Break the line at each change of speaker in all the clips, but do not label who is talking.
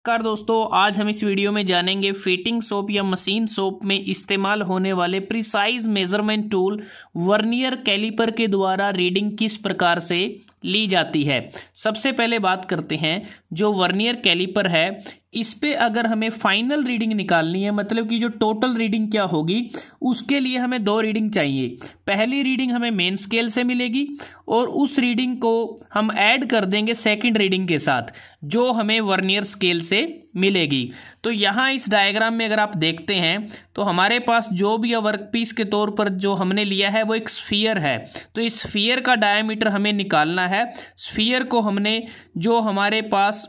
नमस्कार दोस्तों आज हम इस वीडियो में जानेंगे फिटिंग सोप या मशीन सोप में इस्तेमाल होने वाले precise measurement tool vernier caliper के द्वारा रीडिंग किस प्रकार से ली जाती है सबसे पहले बात करते हैं जो वर्नियर कैलिपर है इस पर अगर हमें फाइनल रीडिंग निकालनी है मतलब कि जो टोटल रीडिंग क्या होगी उसके लिए हमें दो रीडिंग चाहिए पहली रीडिंग हमें मेन स्केल से मिलेगी और उस रीडिंग को हम ऐड कर देंगे सेकंड रीडिंग के साथ जो हमें वर्नियर स्केल से मिलेगी तो यहाँ इस डायग्राम में अगर आप देखते हैं तो हमारे पास जो भी वर्क पीस के तौर पर जो हमने लिया है वो एक स्फीयर है तो इस स्फीयर का डायमीटर हमें निकालना है स्फीयर को हमने जो हमारे पास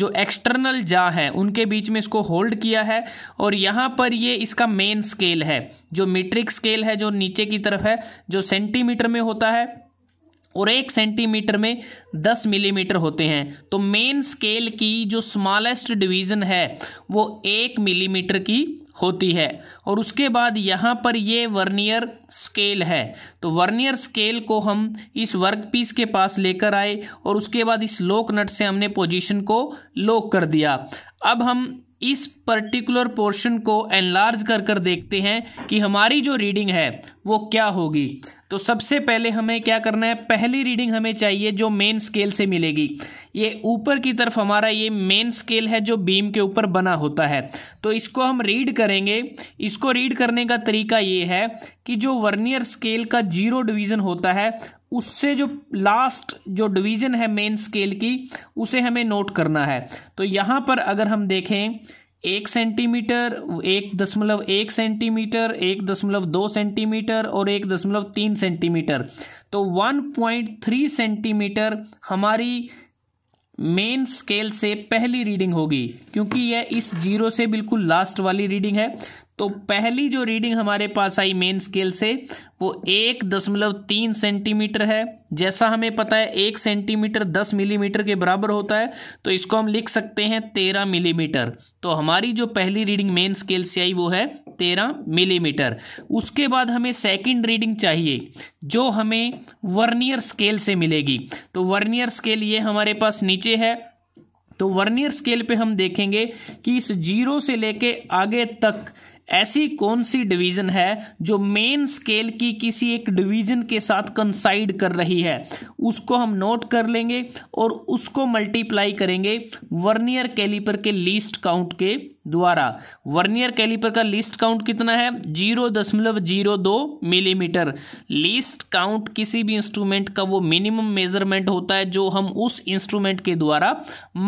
जो एक्सटर्नल जा है उनके बीच में इसको होल्ड किया है और यहाँ पर ये इसका मेन स्केल है जो मीट्रिक स्केल है जो नीचे की तरफ है जो सेंटीमीटर में होता है और एक सेंटीमीटर में दस मिलीमीटर होते हैं तो मेन स्केल की जो स्मॉलेस्ट डिवीज़न है वो एक मिलीमीटर की होती है और उसके बाद यहाँ पर ये वर्नियर स्केल है तो वर्नियर स्केल को हम इस वर्क पीस के पास लेकर आए और उसके बाद इस लोक नट से हमने पोजीशन को लॉक कर दिया अब हम इस पर्टिकुलर पोर्शन को एनलार्ज कर कर देखते हैं कि हमारी जो रीडिंग है वो क्या होगी तो सबसे पहले हमें क्या करना है पहली रीडिंग हमें चाहिए जो मेन स्केल से मिलेगी ये ऊपर की तरफ हमारा ये मेन स्केल है जो बीम के ऊपर बना होता है तो इसको हम रीड करेंगे इसको रीड करने का तरीका ये है कि जो वर्नियर स्केल का जीरो डिवीज़न होता है उससे जो लास्ट जो डिवीज़न है मेन स्केल की उसे हमें नोट करना है तो यहाँ पर अगर हम देखें एक सेंटीमीटर एक दशमलव एक सेंटीमीटर एक दशमलव दो सेंटीमीटर और एक दशमलव तीन सेंटीमीटर तो वन पॉइंट थ्री सेंटीमीटर हमारी मेन स्केल से पहली रीडिंग होगी क्योंकि यह इस जीरो से बिल्कुल लास्ट वाली रीडिंग है तो पहली जो रीडिंग हमारे पास आई मेन स्केल से वो एक दशमलव तीन सेंटीमीटर है जैसा हमें पता है एक सेंटीमीटर दस मिलीमीटर के बराबर होता है तो इसको हम लिख सकते हैं तेरह मिलीमीटर तो हमारी जो पहली रीडिंग मेन स्केल से आई वो है तेरह मिलीमीटर उसके बाद हमें सेकंड रीडिंग चाहिए जो हमें वर्नियर स्केल से मिलेगी तो वर्नियर स्केल ये हमारे पास नीचे है तो वर्नियर स्केल पे हम देखेंगे कि इस जीरो से लेके आगे तक ऐसी कौन सी डिवीजन है जो मेन स्केल की किसी एक डिवीजन के साथ कंसाइड कर रही है उसको हम नोट कर लेंगे और उसको मल्टीप्लाई करेंगे वर्नियर कैलिपर के लीस्ट काउंट के द्वारा वर्नियर कैलिपर का लिस्ट काउंट कितना है जीरो दशमलव जीरो दो मिलीमीटर लिस्ट काउंट किसी भी इंस्ट्रूमेंट का वो मिनिमम मेजरमेंट होता है जो हम उस इंस्ट्रूमेंट के द्वारा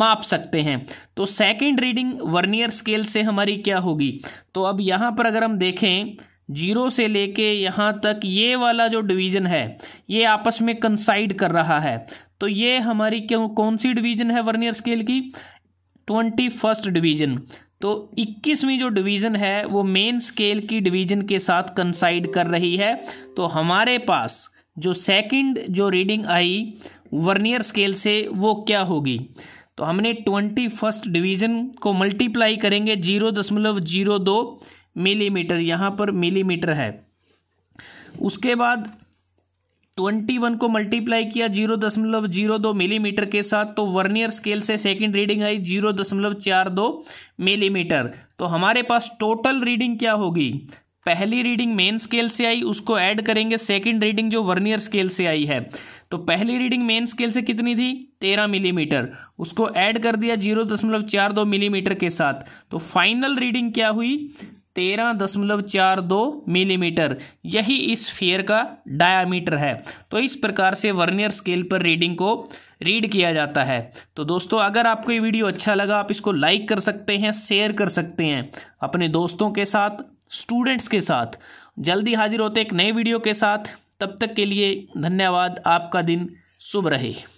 माप सकते हैं तो सेकंड रीडिंग वर्नियर स्केल से हमारी क्या होगी तो अब यहाँ पर अगर हम देखें जीरो से लेके यहाँ तक ये वाला जो डिवीज़न है ये आपस में कंसाइड कर रहा है तो ये हमारी क्यों कौन सी डिवीज़न है वर्नियर स्केल की ट्वेंटी फर्स्ट डिवीज़न तो इक्कीसवीं जो डिवीज़न है वो मेन स्केल की डिवीज़न के साथ कंसाइड कर रही है तो हमारे पास जो सेकंड जो रीडिंग आई वर्नियर स्केल से वो क्या होगी तो हमने ट्वेंटी फर्स्ट डिवीज़न को मल्टीप्लाई करेंगे जीरो दशमलव जीरो दो मिलीमीटर यहाँ पर मिलीमीटर है उसके बाद ट्वेंटी वन को मल्टीप्लाई किया जीरो दशमलव जीरो दो मिलीमीटर के साथ तो वर्नियर स्केल से सेकंड रीडिंग आई जीरो दशमलव चार दो मिलीमीटर तो हमारे पास टोटल रीडिंग क्या होगी पहली रीडिंग मेन स्केल से आई उसको ऐड करेंगे सेकंड रीडिंग जो वर्नियर स्केल से आई है तो पहली रीडिंग मेन स्केल से कितनी थी तेरह मिलीमीटर उसको ऐड कर दिया जीरो दशमलव चार दो मिलीमीटर के साथ तो फाइनल रीडिंग क्या हुई तेरह दशमलव चार दो मिलीमीटर यही इस फेयर का डायामीटर है तो इस प्रकार से वर्नियर स्केल पर रीडिंग को रीड किया जाता है तो दोस्तों अगर आपको ये वीडियो अच्छा लगा आप इसको लाइक कर सकते हैं शेयर कर सकते हैं अपने दोस्तों के साथ स्टूडेंट्स के साथ जल्दी हाजिर होते एक नए वीडियो के साथ तब तक के लिए धन्यवाद आपका दिन शुभ रहे